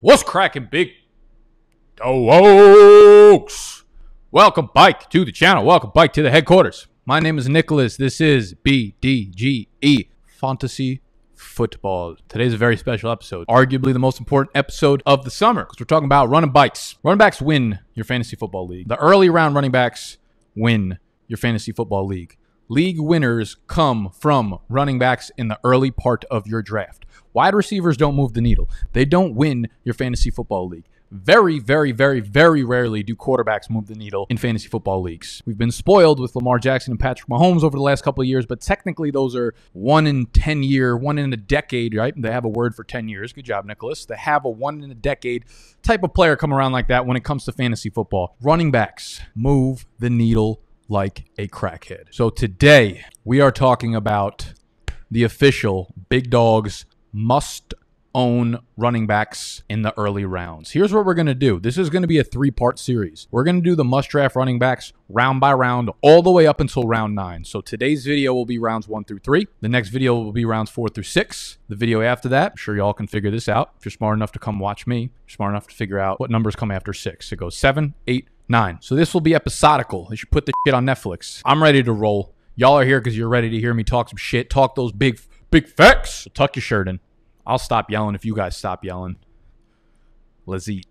What's cracking, big dogs? Welcome, bike, to the channel. Welcome, bike, to the headquarters. My name is Nicholas. This is BDGE Fantasy Football. Today's a very special episode, arguably the most important episode of the summer, because we're talking about running bikes. Running backs win your fantasy football league. The early round running backs win your fantasy football league league winners come from running backs in the early part of your draft. Wide receivers don't move the needle. They don't win your fantasy football league. Very, very, very, very rarely do quarterbacks move the needle in fantasy football leagues. We've been spoiled with Lamar Jackson and Patrick Mahomes over the last couple of years, but technically those are one in 10 year, one in a decade, right? They have a word for 10 years. Good job, Nicholas. They have a one in a decade type of player come around like that when it comes to fantasy football. Running backs move the needle like a crackhead. So today we are talking about the official Big Dogs must own running backs in the early rounds. Here's what we're going to do. This is going to be a three-part series. We're going to do the must draft running backs round by round all the way up until round 9. So today's video will be rounds 1 through 3. The next video will be rounds 4 through 6. The video after that, I'm sure y'all can figure this out. If you're smart enough to come watch me, you're smart enough to figure out what numbers come after 6. It goes 7, 8, nine. So this will be episodical. They should put the shit on Netflix. I'm ready to roll. Y'all are here because you're ready to hear me talk some shit. Talk those big, big facts. So tuck your shirt in. I'll stop yelling if you guys stop yelling. Let's eat.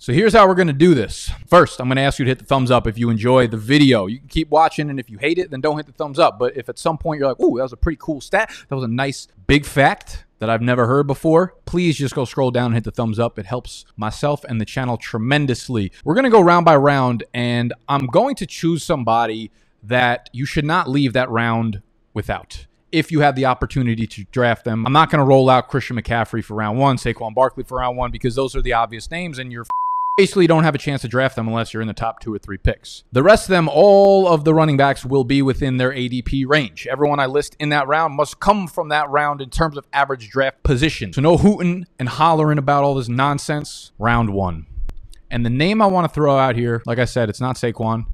So here's how we're going to do this. First, I'm going to ask you to hit the thumbs up if you enjoy the video. You can keep watching, and if you hate it, then don't hit the thumbs up. But if at some point you're like, ooh, that was a pretty cool stat, that was a nice big fact that I've never heard before, please just go scroll down and hit the thumbs up. It helps myself and the channel tremendously. We're going to go round by round, and I'm going to choose somebody that you should not leave that round without if you have the opportunity to draft them. I'm not going to roll out Christian McCaffrey for round one, Saquon Barkley for round one, because those are the obvious names, and you're basically don't have a chance to draft them unless you're in the top two or three picks. The rest of them, all of the running backs will be within their ADP range. Everyone I list in that round must come from that round in terms of average draft position. So no hooting and hollering about all this nonsense. Round one. And the name I want to throw out here, like I said, it's not Saquon.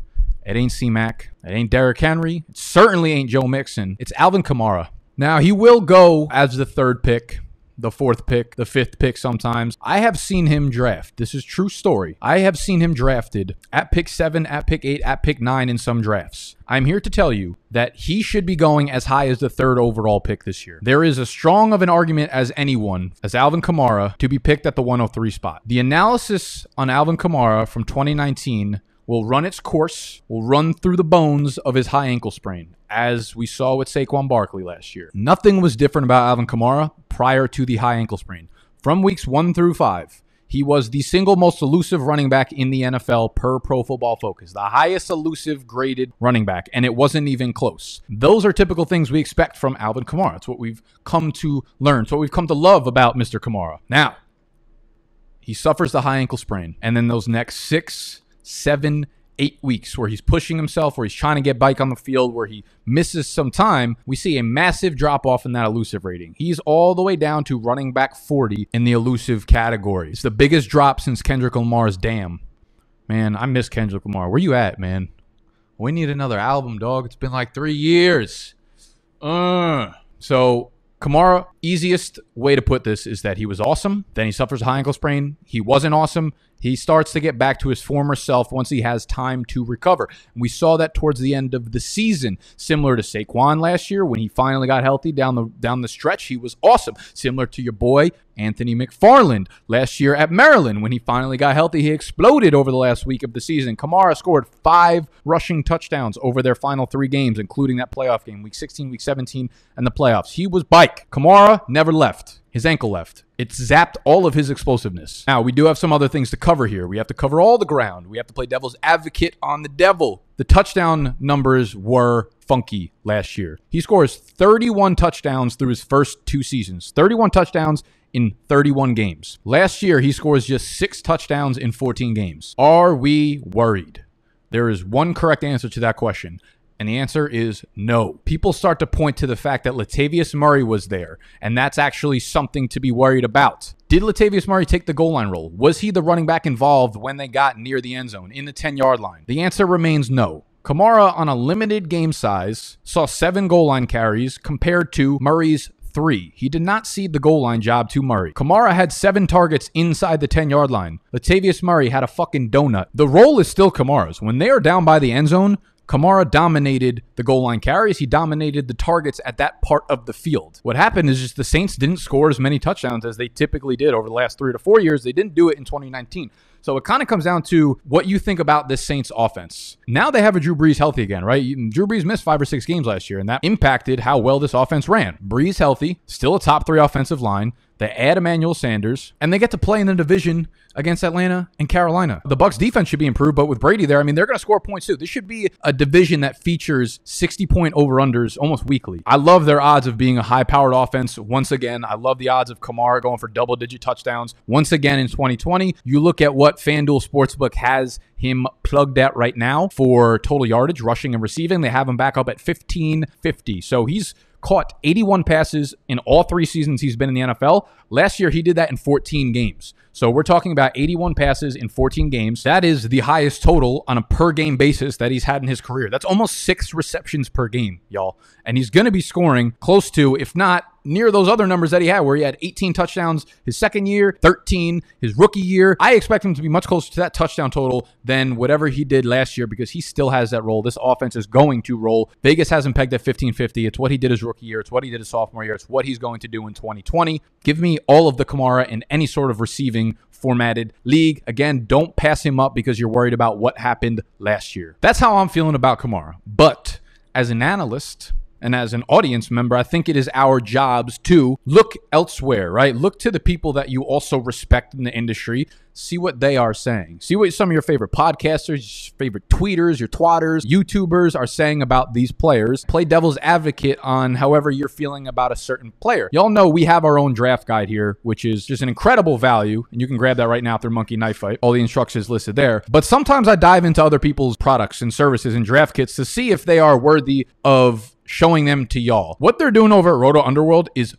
It ain't C Mac. It ain't Derrick Henry. It certainly ain't Joe Mixon. It's Alvin Kamara. Now, he will go as the third pick the fourth pick, the fifth pick sometimes. I have seen him draft. This is true story. I have seen him drafted at pick seven, at pick eight, at pick nine in some drafts. I'm here to tell you that he should be going as high as the third overall pick this year. There is as strong of an argument as anyone as Alvin Kamara to be picked at the 103 spot. The analysis on Alvin Kamara from 2019 will run its course, will run through the bones of his high ankle sprain, as we saw with Saquon Barkley last year. Nothing was different about Alvin Kamara prior to the high ankle sprain. From weeks one through five, he was the single most elusive running back in the NFL per Pro Football Focus, the highest elusive graded running back, and it wasn't even close. Those are typical things we expect from Alvin Kamara. It's what we've come to learn. It's what we've come to love about Mr. Kamara. Now, he suffers the high ankle sprain, and then those next six seven, eight weeks where he's pushing himself, where he's trying to get bike on the field, where he misses some time, we see a massive drop off in that elusive rating. He's all the way down to running back 40 in the elusive category. It's the biggest drop since Kendrick Lamar's Damn. Man, I miss Kendrick Lamar. Where you at, man? We need another album, dog. It's been like three years. Uh. So Kamara, easiest way to put this is that he was awesome. Then he suffers a high ankle sprain. He wasn't awesome. He starts to get back to his former self once he has time to recover. And we saw that towards the end of the season, similar to Saquon last year when he finally got healthy down the down the stretch, he was awesome. Similar to your boy Anthony McFarland last year at Maryland when he finally got healthy, he exploded over the last week of the season. Kamara scored 5 rushing touchdowns over their final 3 games including that playoff game, week 16, week 17 and the playoffs. He was bike. Kamara never left. His ankle left. It zapped all of his explosiveness. Now, we do have some other things to cover here. We have to cover all the ground. We have to play devil's advocate on the devil. The touchdown numbers were funky last year. He scores 31 touchdowns through his first two seasons, 31 touchdowns in 31 games. Last year, he scores just six touchdowns in 14 games. Are we worried? There is one correct answer to that question. And the answer is no. People start to point to the fact that Latavius Murray was there, and that's actually something to be worried about. Did Latavius Murray take the goal line role? Was he the running back involved when they got near the end zone, in the 10 yard line? The answer remains no. Kamara, on a limited game size, saw seven goal line carries compared to Murray's three. He did not cede the goal line job to Murray. Kamara had seven targets inside the 10 yard line. Latavius Murray had a fucking donut. The role is still Kamara's. When they are down by the end zone, Kamara dominated the goal line carries. He dominated the targets at that part of the field. What happened is just the Saints didn't score as many touchdowns as they typically did over the last three to four years. They didn't do it in 2019. So it kind of comes down to what you think about this Saints offense. Now they have a Drew Brees healthy again, right? Drew Brees missed five or six games last year, and that impacted how well this offense ran. Brees healthy, still a top three offensive line. They add Emmanuel Sanders, and they get to play in the division against Atlanta and Carolina. The Bucks defense should be improved, but with Brady there, I mean, they're going to score points too. This should be a division that features 60-point over/unders almost weekly. I love their odds of being a high-powered offense once again. I love the odds of Kamara going for double-digit touchdowns once again in 2020. You look at what FanDuel Sportsbook has him plugged at right now for total yardage, rushing and receiving. They have him back up at 1550. So he's caught 81 passes in all three seasons he's been in the NFL. Last year, he did that in 14 games. So we're talking about 81 passes in 14 games. That is the highest total on a per game basis that he's had in his career. That's almost six receptions per game, y'all. And he's going to be scoring close to, if not near those other numbers that he had, where he had 18 touchdowns his second year, 13 his rookie year. I expect him to be much closer to that touchdown total than whatever he did last year because he still has that role. This offense is going to roll. Vegas has him pegged at 1550. It's what he did his rookie year, it's what he did his sophomore year, it's what he's going to do in 2020. Give me all of the Kamara and any sort of receiving formatted league. Again, don't pass him up because you're worried about what happened last year. That's how I'm feeling about Kamara. But as an analyst, and as an audience member, I think it is our jobs to look elsewhere, right? Look to the people that you also respect in the industry, see what they are saying. See what some of your favorite podcasters, your favorite tweeters, your twatters, YouTubers are saying about these players. Play devil's advocate on however you're feeling about a certain player. Y'all know we have our own draft guide here, which is just an incredible value, and you can grab that right now through Monkey Knife Fight. All the instructions listed there. But sometimes I dive into other people's products and services and draft kits to see if they are worthy of showing them to y'all. What they're doing over at Roto Underworld is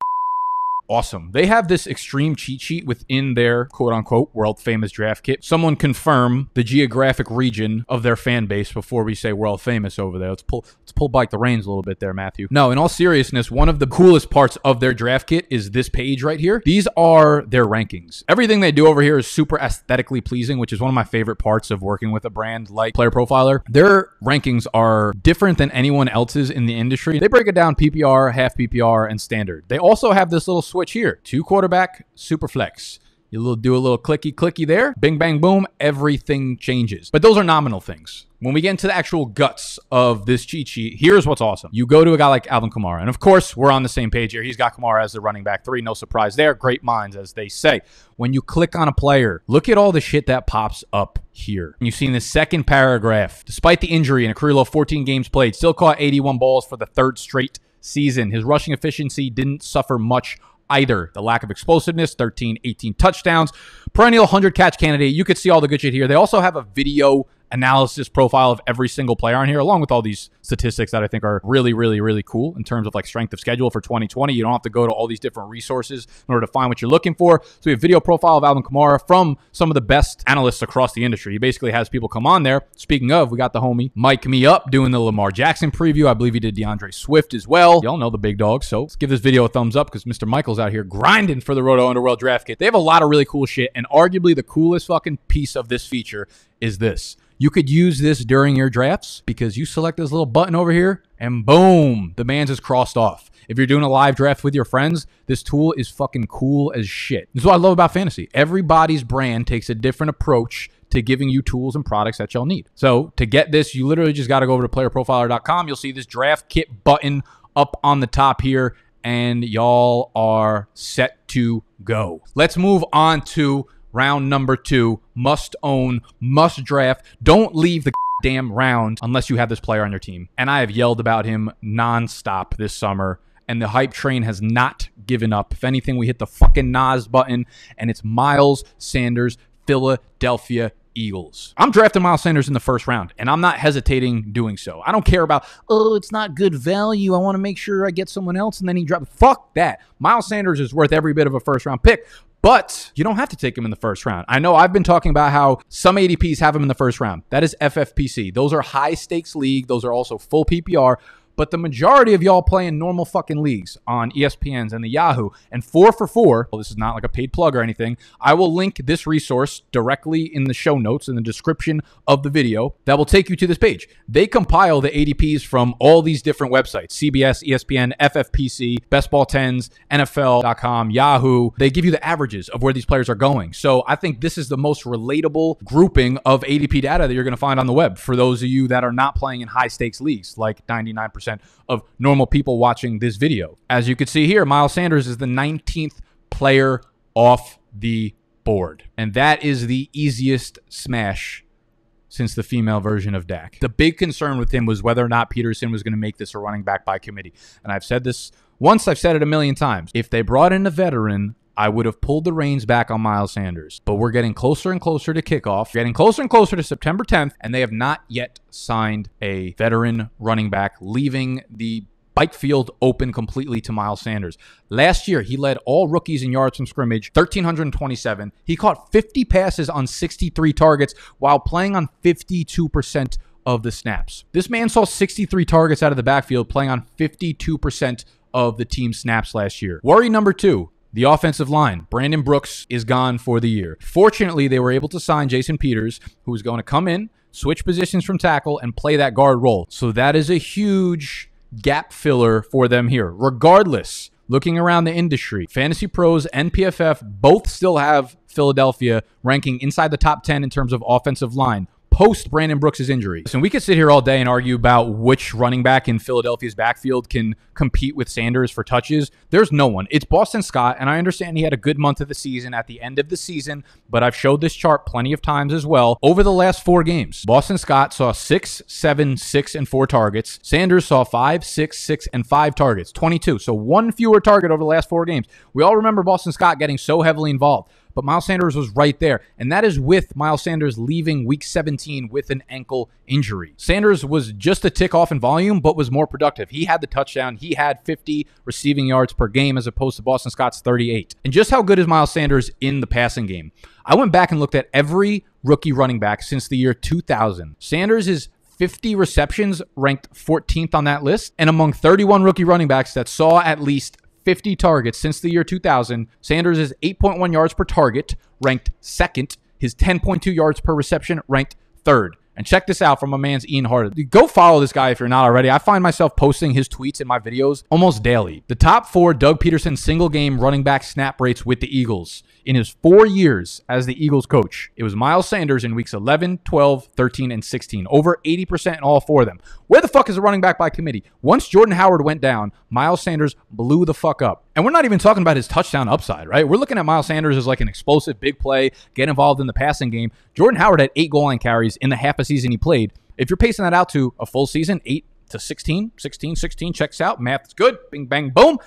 awesome. They have this extreme cheat sheet within their quote unquote world famous draft kit. Someone confirm the geographic region of their fan base before we say world famous over there. Let's pull let's pull back the reins a little bit there, Matthew. No, in all seriousness, one of the coolest parts of their draft kit is this page right here. These are their rankings. Everything they do over here is super aesthetically pleasing, which is one of my favorite parts of working with a brand like Player Profiler. Their rankings are different than anyone else's in the industry. They break it down PPR, half PPR, and standard. They also have this little switch here to quarterback, super flex. You'll do a little clicky clicky there, bing bang boom, everything changes. But those are nominal things. When we get into the actual guts of this cheat sheet, here's what's awesome. You go to a guy like Alvin Kamara, and of course, we're on the same page here. He's got Kamara as the running back three, no surprise there. Great minds, as they say. When you click on a player, look at all the shit that pops up here. you see in the second paragraph, despite the injury and a career low 14 games played, still caught 81 balls for the third straight season. His rushing efficiency didn't suffer much either. The lack of explosiveness, 13, 18 touchdowns, perennial 100 catch candidate. You could see all the good shit here. They also have a video analysis profile of every single player on here, along with all these statistics that I think are really, really, really cool in terms of like strength of schedule for 2020. You don't have to go to all these different resources in order to find what you're looking for. So we have video profile of Alvin Kamara from some of the best analysts across the industry. He basically has people come on there. Speaking of, we got the homie Mike Me Up doing the Lamar Jackson preview. I believe he did DeAndre Swift as well. Y'all know the big dog. So let's give this video a thumbs up because Mr. Michael's out here grinding for the Roto Underworld draft kit. They have a lot of really cool shit, and arguably the coolest fucking piece of this feature is this you could use this during your drafts because you select this little button over here and boom, the man's is crossed off. If you're doing a live draft with your friends, this tool is fucking cool as shit. This is what I love about fantasy. Everybody's brand takes a different approach to giving you tools and products that y'all need. So to get this, you literally just got to go over to playerprofiler.com. You'll see this draft kit button up on the top here and y'all are set to go. Let's move on to round number two, must own, must draft. Don't leave the damn round unless you have this player on your team. And I have yelled about him nonstop this summer, and the hype train has not given up. If anything, we hit the fucking Nas button, and it's Miles Sanders, Philadelphia Eagles. I'm drafting Miles Sanders in the first round, and I'm not hesitating doing so. I don't care about, oh, it's not good value. I want to make sure I get someone else, and then he drops. Fuck that. Miles Sanders is worth every bit of a first round pick, but you don't have to take him in the first round. I know I've been talking about how some ADPs have him in the first round. That is FFPC. Those are high stakes league. Those are also full PPR but the majority of y'all play in normal fucking leagues on ESPNs and the Yahoo. And four for four, well, this is not like a paid plug or anything. I will link this resource directly in the show notes in the description of the video that will take you to this page. They compile the ADPs from all these different websites CBS, ESPN, FFPC, Best Ball 10s, NFL.com, Yahoo. They give you the averages of where these players are going. So I think this is the most relatable grouping of ADP data that you're going to find on the web for those of you that are not playing in high stakes leagues like 99% percent of normal people watching this video. As you can see here, Miles Sanders is the 19th player off the board. And that is the easiest smash since the female version of Dak. The big concern with him was whether or not Peterson was going to make this a running back by committee. And I've said this once, I've said it a million times. If they brought in a veteran I would have pulled the reins back on Miles Sanders. But we're getting closer and closer to kickoff, we're getting closer and closer to September 10th, and they have not yet signed a veteran running back, leaving the bike field open completely to Miles Sanders. Last year, he led all rookies in yards from scrimmage, 1,327. He caught 50 passes on 63 targets while playing on 52% of the snaps. This man saw 63 targets out of the backfield, playing on 52% of the team snaps last year. Worry number two the offensive line, Brandon Brooks is gone for the year. Fortunately, they were able to sign Jason Peters, who is going to come in, switch positions from tackle, and play that guard role. So that is a huge gap filler for them here. Regardless, looking around the industry, Fantasy Pros and PFF both still have Philadelphia ranking inside the top 10 in terms of offensive line post Brandon Brooks' injury. So we could sit here all day and argue about which running back in Philadelphia's backfield can compete with Sanders for touches. There's no one. It's Boston Scott, and I understand he had a good month of the season at the end of the season, but I've showed this chart plenty of times as well. Over the last four games, Boston Scott saw six, seven, six, and four targets. Sanders saw five, six, six, and five targets, 22. So one fewer target over the last four games. We all remember Boston Scott getting so heavily involved but Miles Sanders was right there. And that is with Miles Sanders leaving week 17 with an ankle injury. Sanders was just a tick off in volume, but was more productive. He had the touchdown, he had 50 receiving yards per game as opposed to Boston Scott's 38. And just how good is Miles Sanders in the passing game? I went back and looked at every rookie running back since the year 2000. Sanders is 50 receptions, ranked 14th on that list, and among 31 rookie running backs that saw at least 50 targets since the year 2000. Sanders is 8.1 yards per target, ranked second. His 10.2 yards per reception, ranked third. And check this out from my man's Ian Harded. Go follow this guy if you're not already. I find myself posting his tweets in my videos almost daily. The top four Doug Peterson single game running back snap rates with the Eagles in his four years as the Eagles coach. It was Miles Sanders in weeks 11, 12, 13, and 16, over 80% in all four of them. Where the fuck is the running back by committee? Once Jordan Howard went down, Miles Sanders blew the fuck up. And we're not even talking about his touchdown upside, right? We're looking at Miles Sanders as like an explosive big play, get involved in the passing game. Jordan Howard had eight goal line carries in the half a season he played. If you're pacing that out to a full season, eight to 16, 16, 16 checks out, math's good, bing, bang, boom.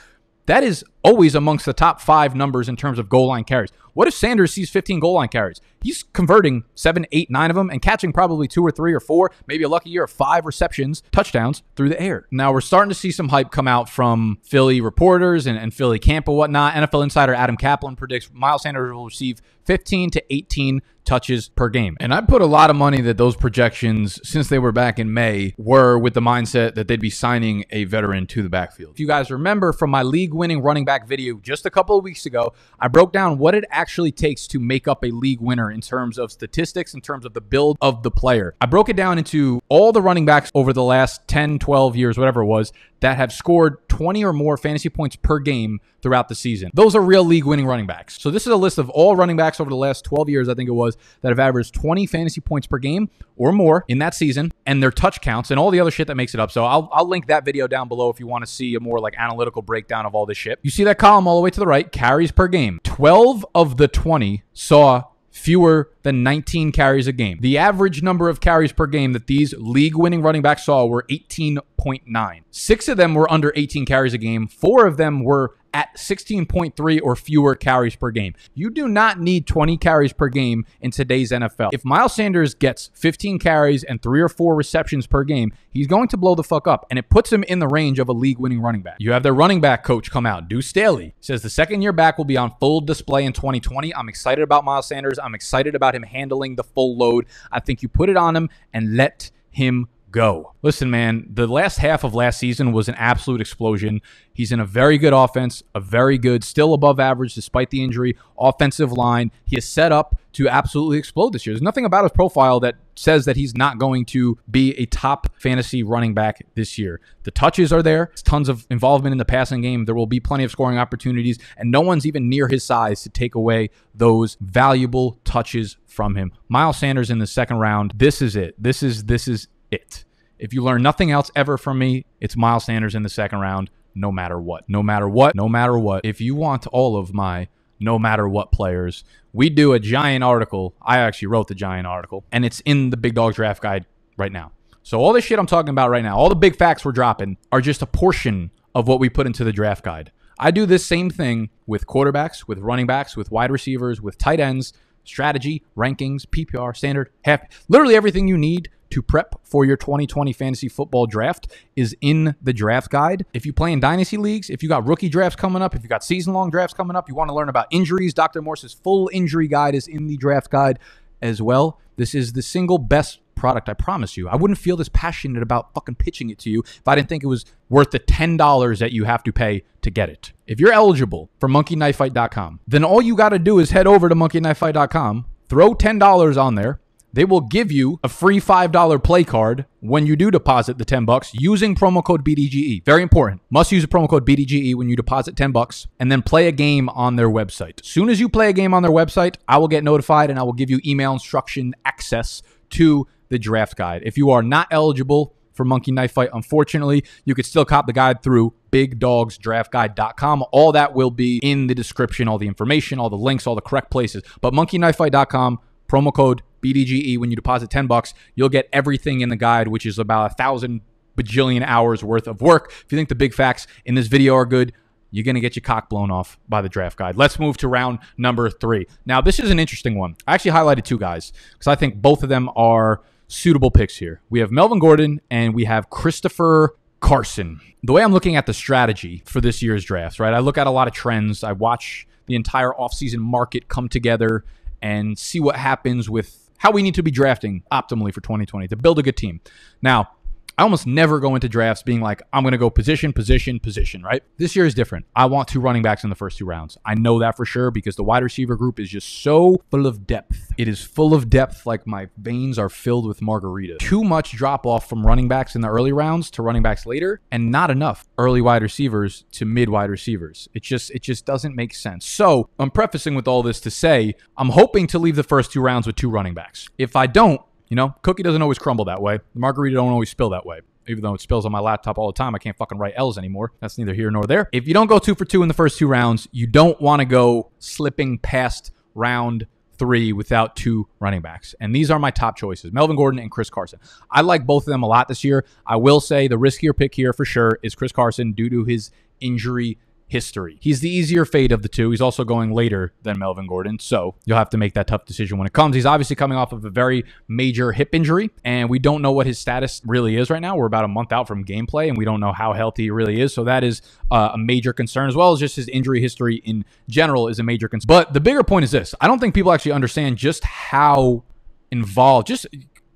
That is always amongst the top five numbers in terms of goal line carries. What if Sanders sees 15 goal line carries? He's converting seven, eight, nine of them and catching probably two or three or four, maybe a lucky year of five receptions, touchdowns through the air. Now we're starting to see some hype come out from Philly reporters and, and Philly camp and whatnot. NFL insider Adam Kaplan predicts Miles Sanders will receive 15 to 18 touches per game. And I put a lot of money that those projections, since they were back in May, were with the mindset that they'd be signing a veteran to the backfield. If you guys remember from my league winning running back back video just a couple of weeks ago. I broke down what it actually takes to make up a league winner in terms of statistics, in terms of the build of the player. I broke it down into all the running backs over the last 10, 12 years, whatever it was, that have scored 20 or more fantasy points per game throughout the season. Those are real league winning running backs. So this is a list of all running backs over the last 12 years, I think it was, that have averaged 20 fantasy points per game or more in that season and their touch counts and all the other shit that makes it up. So I'll, I'll link that video down below if you want to see a more like analytical breakdown of all this shit. You see that column all the way to the right, carries per game. 12 of the 20 saw fewer than 19 carries a game. The average number of carries per game that these league winning running backs saw were 18.9. Six of them were under 18 carries a game, four of them were at 16.3 or fewer carries per game. You do not need 20 carries per game in today's NFL. If Miles Sanders gets 15 carries and three or four receptions per game, he's going to blow the fuck up, and it puts him in the range of a league winning running back. You have their running back coach come out, Deuce Staley, says the second year back will be on full display in 2020. I'm excited about Miles Sanders. I'm excited about him handling the full load. I think you put it on him and let him go. Listen, man, the last half of last season was an absolute explosion. He's in a very good offense, a very good, still above average despite the injury, offensive line. He is set up to absolutely explode this year. There's nothing about his profile that says that he's not going to be a top fantasy running back this year. The touches are there, it's tons of involvement in the passing game. There will be plenty of scoring opportunities, and no one's even near his size to take away those valuable touches from him. Miles Sanders in the second round. This is it. This is this is it. If you learn nothing else ever from me, it's Miles Sanders in the second round, no matter what. No matter what, no matter what. If you want all of my no matter what players, we do a giant article. I actually wrote the giant article, and it's in the Big Dog Draft Guide right now. So all the shit I'm talking about right now, all the big facts we're dropping are just a portion of what we put into the draft guide. I do this same thing with quarterbacks, with running backs, with wide receivers, with tight ends, strategy, rankings, PPR, standard, half, literally everything you need to prep for your 2020 fantasy football draft is in the draft guide. If you play in dynasty leagues, if you got rookie drafts coming up, if you got season long drafts coming up, you want to learn about injuries, Dr. Morse's full injury guide is in the draft guide as well. This is the single best product, I promise you. I wouldn't feel this passionate about fucking pitching it to you if I didn't think it was worth the $10 that you have to pay to get it. If you're eligible for monkeyknifefight.com, then all you got to do is head over to monkeyknifefight.com, throw $10 on there they will give you a free $5 play card when you do deposit the 10 bucks using promo code BDGE. Very important. Must use a promo code BDGE when you deposit 10 bucks and then play a game on their website. soon as you play a game on their website, I will get notified and I will give you email instruction access to the draft guide. If you are not eligible for Monkey Knife Fight, unfortunately, you could still cop the guide through bigdogsdraftguide.com. All that will be in the description, all the information, all the links, all the correct places. But monkeyknifefight.com promo code BDGE when you deposit 10 bucks, you'll get everything in the guide, which is about a thousand bajillion hours worth of work. If you think the big facts in this video are good, you're going to get your cock blown off by the draft guide. Let's move to round number three. Now, this is an interesting one. I actually highlighted two guys because I think both of them are suitable picks here. We have Melvin Gordon and we have Christopher Carson. The way I'm looking at the strategy for this year's draft, right? I look at a lot of trends. I watch the entire offseason market come together and see what happens with how we need to be drafting optimally for 2020 to build a good team. Now, I almost never go into drafts being like, I'm going to go position, position, position, right? This year is different. I want two running backs in the first two rounds. I know that for sure because the wide receiver group is just so full of depth. It is full of depth, like my veins are filled with margarita. Too much drop off from running backs in the early rounds to running backs later, and not enough early wide receivers to mid wide receivers. It just, it just doesn't make sense. So I'm prefacing with all this to say, I'm hoping to leave the first two rounds with two running backs. If I don't, you know, cookie doesn't always crumble that way. The margarita don't always spill that way. Even though it spills on my laptop all the time, I can't fucking write L's anymore. That's neither here nor there. If you don't go two for two in the first two rounds, you don't want to go slipping past round three without two running backs. And these are my top choices Melvin Gordon and Chris Carson. I like both of them a lot this year. I will say the riskier pick here for sure is Chris Carson due to his injury history. He's the easier fade of the two. He's also going later than Melvin Gordon, so you'll have to make that tough decision when it comes. He's obviously coming off of a very major hip injury, and we don't know what his status really is right now. We're about a month out from gameplay, and we don't know how healthy he really is. So that is uh, a major concern, as well as just his injury history in general is a major concern. But the bigger point is this: I don't think people actually understand just how involved, just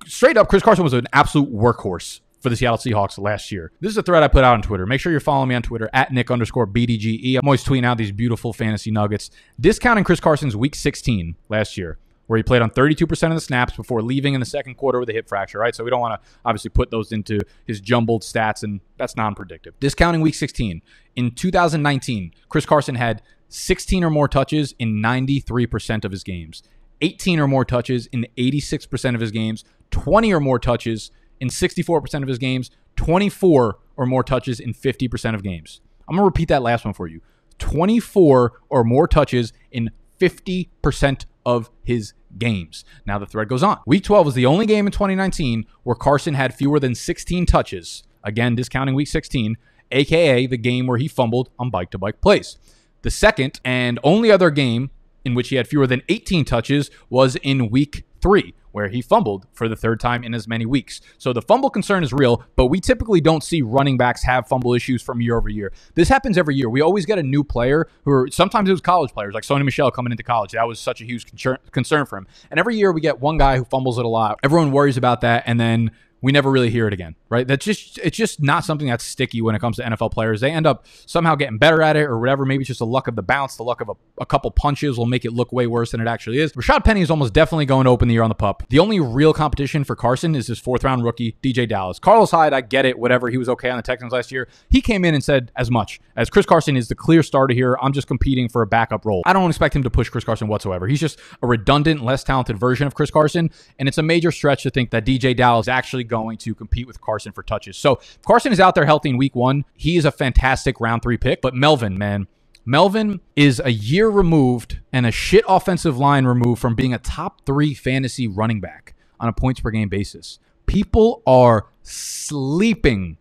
straight up, Chris Carson was an absolute workhorse for the Seattle Seahawks last year. This is a thread I put out on Twitter. Make sure you're following me on Twitter at Nick underscore BDGE. I'm always tweeting out these beautiful fantasy nuggets. Discounting Chris Carson's week 16 last year where he played on 32% of the snaps before leaving in the second quarter with a hip fracture, right? So we don't want to obviously put those into his jumbled stats, and that's non predictive. Discounting week 16, in 2019, Chris Carson had 16 or more touches in 93% of his games, 18 or more touches in 86% of his games, 20 or more touches in 64% of his games, 24 or more touches in 50% of games. I'm going to repeat that last one for you 24 or more touches in 50% of his games. Now the thread goes on. Week 12 was the only game in 2019 where Carson had fewer than 16 touches. Again, discounting week 16, aka the game where he fumbled on bike to bike plays. The second and only other game in which he had fewer than 18 touches was in week 3 where he fumbled for the third time in as many weeks. So the fumble concern is real, but we typically don't see running backs have fumble issues from year over year. This happens every year. We always get a new player who are, sometimes it was college players like Sony Michelle coming into college. That was such a huge concern, concern for him. And every year we get one guy who fumbles it a lot. Everyone worries about that. And then we never really hear it again, right? That's just it's just not something that's sticky when it comes to NFL players. They end up somehow getting better at it or whatever. Maybe it's just the luck of the bounce, the luck of a, a couple punches will make it look way worse than it actually is. Rashad Penny is almost definitely going to open the year on the pup. The only real competition for Carson is his fourth round rookie, DJ Dallas. Carlos Hyde, I get it, whatever. He was okay on the Texans last year. He came in and said as much as Chris Carson is the clear starter here. I'm just competing for a backup role. I don't expect him to push Chris Carson whatsoever. He's just a redundant, less talented version of Chris Carson. And it's a major stretch to think that DJ Dallas actually going to compete with Carson for touches. So Carson is out there healthy in week one. He is a fantastic round three pick, but Melvin, man. Melvin is a year removed and a shit offensive line removed from being a top three fantasy running back on a points per game basis. People are sleeping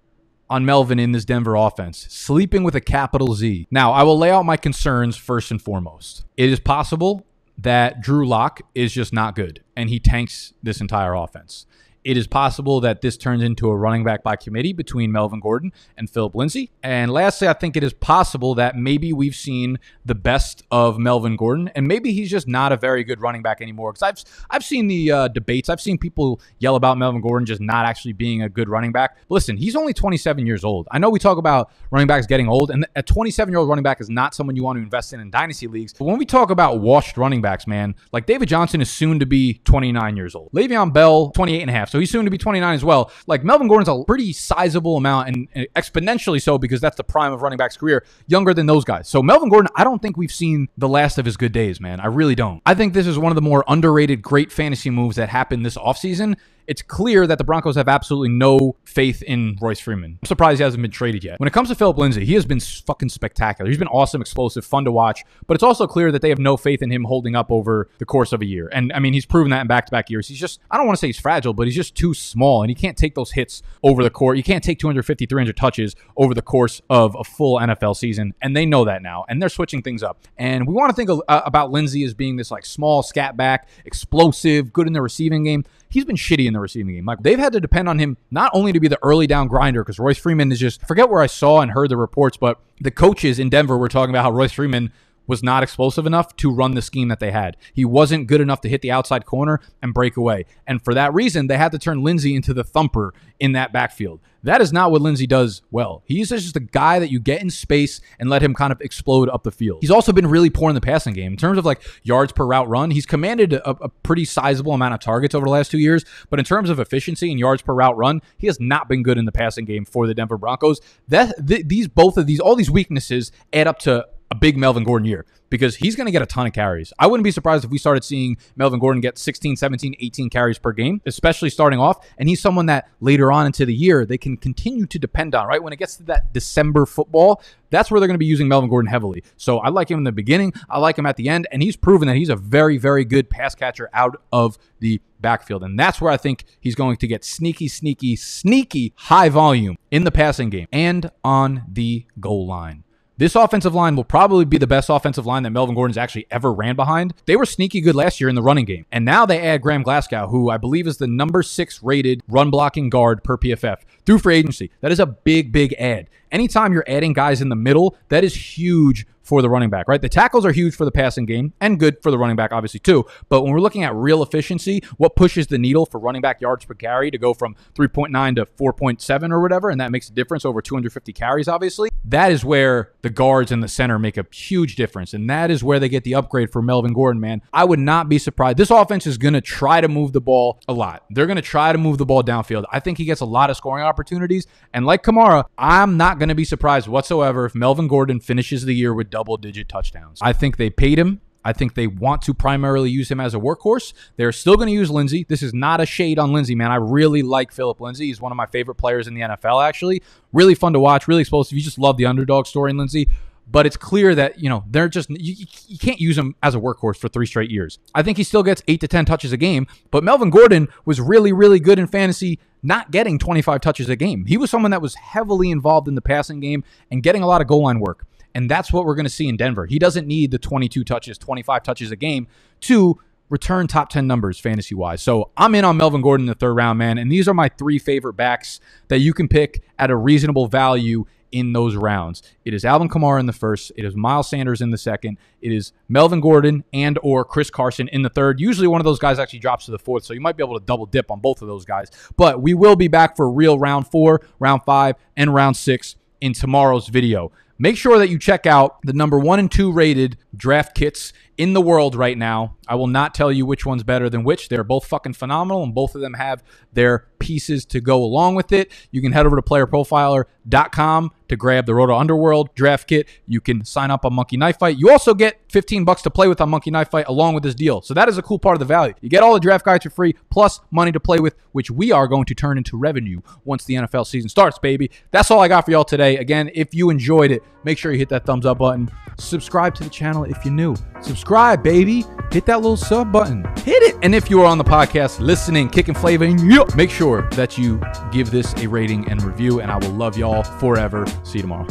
on Melvin in this Denver offense, sleeping with a capital Z. Now, I will lay out my concerns first and foremost. It is possible that Drew Lock is just not good and he tanks this entire offense. It is possible that this turns into a running back by committee between Melvin Gordon and Philip Lindsay. And lastly, I think it is possible that maybe we've seen the best of Melvin Gordon, and maybe he's just not a very good running back anymore. Because I've I've seen the uh, debates, I've seen people yell about Melvin Gordon just not actually being a good running back. But listen, he's only 27 years old. I know we talk about running backs getting old, and a 27 year old running back is not someone you want to invest in in dynasty leagues. But when we talk about washed running backs, man, like David Johnson is soon to be 29 years old. Le'Veon Bell, 28 and a half so he's soon to be 29 as well. Like Melvin Gordon's a pretty sizable amount and, and exponentially so because that's the prime of running back's career, younger than those guys. So Melvin Gordon, I don't think we've seen the last of his good days, man. I really don't. I think this is one of the more underrated great fantasy moves that happened this offseason it's clear that the Broncos have absolutely no faith in Royce Freeman. I'm surprised he hasn't been traded yet. When it comes to Philip Lindsay, he has been fucking spectacular. He's been awesome, explosive, fun to watch, but it's also clear that they have no faith in him holding up over the course of a year. And I mean, he's proven that in back to back years. He's just, I don't want to say he's fragile, but he's just too small and he can't take those hits over the court. You can't take 250, 300 touches over the course of a full NFL season. And they know that now. And they're switching things up. And we want to think uh, about Lindsay as being this like small scat back, explosive, good in the receiving game. He's been shitty in the receiving game. Like they've had to depend on him not only to be the early down grinder because Royce Freeman is just forget where I saw and heard the reports, but the coaches in Denver were talking about how Royce Freeman was not explosive enough to run the scheme that they had. He wasn't good enough to hit the outside corner and break away. And for that reason, they had to turn Lindsey into the thumper in that backfield. That is not what Lindsey does well. He's just a guy that you get in space and let him kind of explode up the field. He's also been really poor in the passing game. In terms of like yards per route run, he's commanded a, a, pretty sizable amount of targets over the last two years. But in terms of efficiency and yards per route run, he has not been good in the passing game for the Denver Broncos. That th- these both of these all these weaknesses add up to a big Melvin Gordon year because he's going to get a ton of carries. I wouldn't be surprised if we started seeing Melvin Gordon get 16, 17, 18 carries per game, especially starting off. And he's someone that later on into the year they can continue to depend on, right? When it gets to that December football, that's where they're going to be using Melvin Gordon heavily. So I like him in the beginning. I like him at the end. And he's proven that he's a very, very good pass catcher out of the backfield. And that's where I think he's going to get sneaky, sneaky, sneaky high volume in the passing game and on the goal line. This offensive line will probably be the best offensive line that Melvin Gordon's actually ever ran behind. They were sneaky good last year in the running game. And now they add Graham Glasgow, who I believe is the number six rated run blocking guard per PFF through free agency. That is a big, big ad. Anytime you're adding guys in the middle, that is huge for the running back, right? The tackles are huge for the passing game and good for the running back, obviously, too. But when we're looking at real efficiency, what pushes the needle for running back yards per carry to go from 3.9 to 4.7 or whatever, and that makes a difference over 250 carries, obviously, that is where the guards and the center make a huge difference. And that is where they get the upgrade for Melvin Gordon, man. I would not be surprised. This offense is going to try to move the ball a lot. They're going to try to move the ball downfield. I think he gets a lot of scoring opportunities. And like Kamara, I'm not going to be surprised whatsoever if Melvin Gordon finishes the year with double double digit touchdowns. I think they paid him. I think they want to primarily use him as a workhorse. They're still going to use Lindsey. This is not a shade on Lindsey, man. I really like Philip Lindsey. He's one of my favorite players in the NFL, actually. Really fun to watch, really explosive. You just love the underdog story in Lindsey but it's clear that you know they're just you, you, can't use him as a workhorse for three straight years. I think he still gets eight to ten touches a game, but Melvin Gordon was really really good in fantasy, not getting 25 touches a game. He was someone that was heavily involved in the passing game and getting a lot of goal line work. And that's what we're going to see in Denver. He doesn't need the 22 touches, 25 touches a game to return top 10 numbers fantasy wise. So I'm in on Melvin Gordon in the third round, man. And these are my three favorite backs that you can pick at a reasonable value in those rounds. It is Alvin Kamara in the first, it is Miles Sanders in the second, it is Melvin Gordon and or Chris Carson in the third. Usually one of those guys actually drops to the fourth, so you might be able to double dip on both of those guys. But we will be back for real round 4, round 5 and round 6 in tomorrow's video make sure that you check out the number one and two rated draft kits in the world right now. I will not tell you which one's better than which. They're both fucking phenomenal, and both of them have their pieces to go along with it. You can head over to playerprofiler.com to grab the Roto Underworld draft kit. You can sign up on Monkey Knife Fight. You also get 15 bucks to play with on Monkey Knife Fight along with this deal. So that is a cool part of the value. You get all the draft guides for free, plus money to play with, which we are going to turn into revenue once the NFL season starts, baby. That's all I got for y'all today. Again, if you enjoyed it, make sure you hit that thumbs up button. Subscribe to the channel if you're new. Subscribe, baby. Hit that little sub button. Hit it. And if you are on the podcast listening, kicking flavor, and make sure that you give this a rating and review, and I will love y'all forever. See you tomorrow.